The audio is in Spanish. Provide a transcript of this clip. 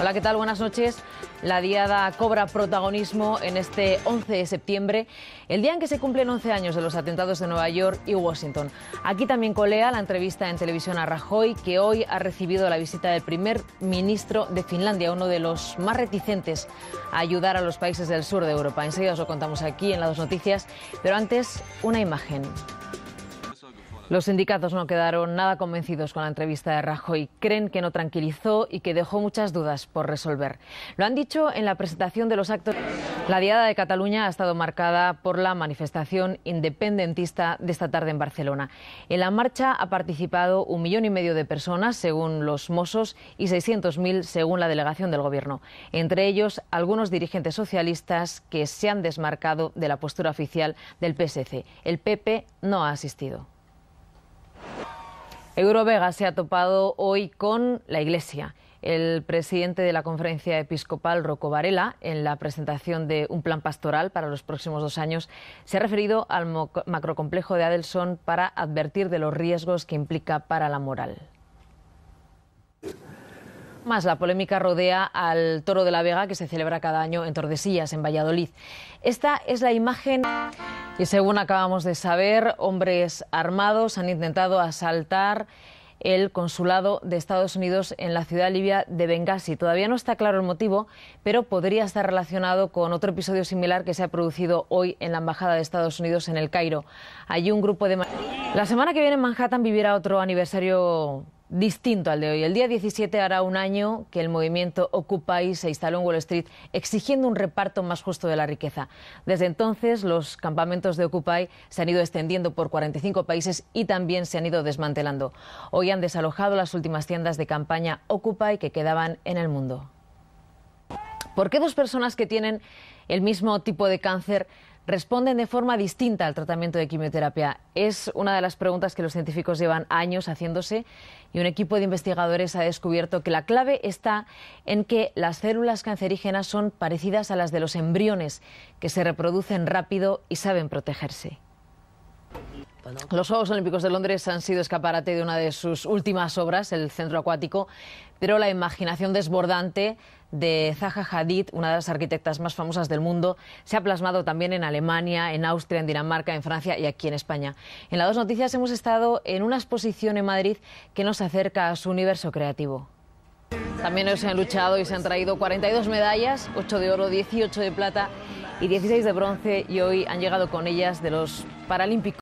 Hola, ¿qué tal? Buenas noches. La Diada cobra protagonismo en este 11 de septiembre, el día en que se cumplen 11 años de los atentados de Nueva York y Washington. Aquí también colea la entrevista en televisión a Rajoy, que hoy ha recibido la visita del primer ministro de Finlandia, uno de los más reticentes a ayudar a los países del sur de Europa. Enseguida os lo contamos aquí en las dos noticias, pero antes una imagen. Los sindicatos no quedaron nada convencidos con la entrevista de Rajoy. Creen que no tranquilizó y que dejó muchas dudas por resolver. Lo han dicho en la presentación de los actos. La Diada de Cataluña ha estado marcada por la manifestación independentista de esta tarde en Barcelona. En la marcha ha participado un millón y medio de personas, según los Mossos, y 600.000 según la delegación del Gobierno. Entre ellos, algunos dirigentes socialistas que se han desmarcado de la postura oficial del PSC. El PP no ha asistido. Eurovega se ha topado hoy con la Iglesia. El presidente de la conferencia episcopal, Rocco Varela, en la presentación de un plan pastoral para los próximos dos años, se ha referido al macrocomplejo de Adelson para advertir de los riesgos que implica para la moral. Más la polémica rodea al Toro de la Vega que se celebra cada año en Tordesillas, en Valladolid. Esta es la imagen. Y según acabamos de saber, hombres armados han intentado asaltar el consulado de Estados Unidos en la ciudad libia de Benghazi. Todavía no está claro el motivo, pero podría estar relacionado con otro episodio similar que se ha producido hoy en la Embajada de Estados Unidos en el Cairo. Allí un grupo de... La semana que viene en Manhattan vivirá otro aniversario distinto al de hoy. El día 17 hará un año que el movimiento Occupy se instaló en Wall Street exigiendo un reparto más justo de la riqueza. Desde entonces, los campamentos de Occupy se han ido extendiendo por 45 países y también se han ido desmantelando. Hoy han desalojado las últimas tiendas de campaña Occupy que quedaban en el mundo. ¿Por qué dos personas que tienen el mismo tipo de cáncer responden de forma distinta al tratamiento de quimioterapia. Es una de las preguntas que los científicos llevan años haciéndose y un equipo de investigadores ha descubierto que la clave está en que las células cancerígenas son parecidas a las de los embriones, que se reproducen rápido y saben protegerse. Los Juegos Olímpicos de Londres han sido escaparate de una de sus últimas obras, el centro acuático, pero la imaginación desbordante de Zaha Hadid, una de las arquitectas más famosas del mundo, se ha plasmado también en Alemania, en Austria, en Dinamarca, en Francia y aquí en España. En las dos noticias hemos estado en una exposición en Madrid que nos acerca a su universo creativo. También ellos se han luchado y se han traído 42 medallas, 8 de oro, 18 de plata y 16 de bronce y hoy han llegado con ellas de los Paralímpicos.